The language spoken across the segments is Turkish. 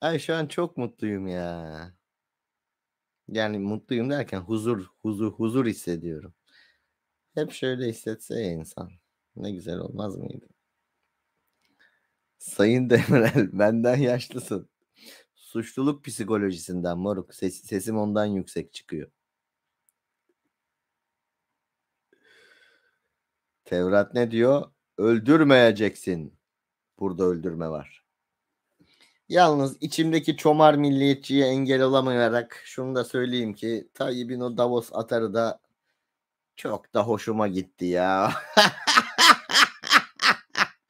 Ay şu an çok mutluyum ya. Yani mutluyum derken huzur, huzur, huzur hissediyorum. Hep şöyle hissetse ya insan. Ne güzel olmaz mıydı? Sayın Demirel benden yaşlısın. Suçluluk psikolojisinden moruk. Ses, sesim ondan yüksek çıkıyor. Tevrat ne diyor? Öldürmeyeceksin. Burada öldürme var. Yalnız içimdeki çomar milliyetçiye engel olamayarak şunu da söyleyeyim ki Tayyip'in o Davos atarı da çok da hoşuma gitti ya.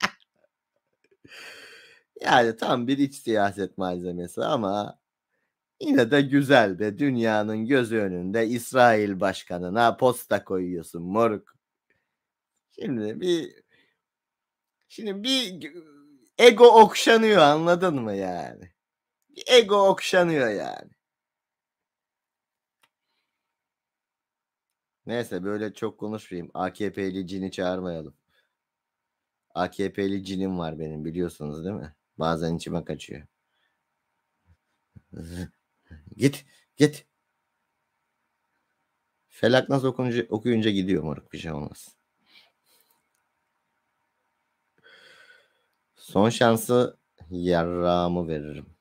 yani tam bir iç siyaset malzemesi ama yine de güzel be. Dünyanın gözü önünde İsrail başkanına posta koyuyorsun moruk. Şimdi bir şimdi bir ego okşanıyor anladın mı yani? Ego okşanıyor yani. Neyse böyle çok konuşmayayım. AKP'li cini çağırmayalım. AKP'li cinim var benim biliyorsunuz değil mi? Bazen içime kaçıyor. git git. Felak nasıl okunca, okuyunca gidiyor moruk bir şey olmaz. Son şansı yarrağımı veririm.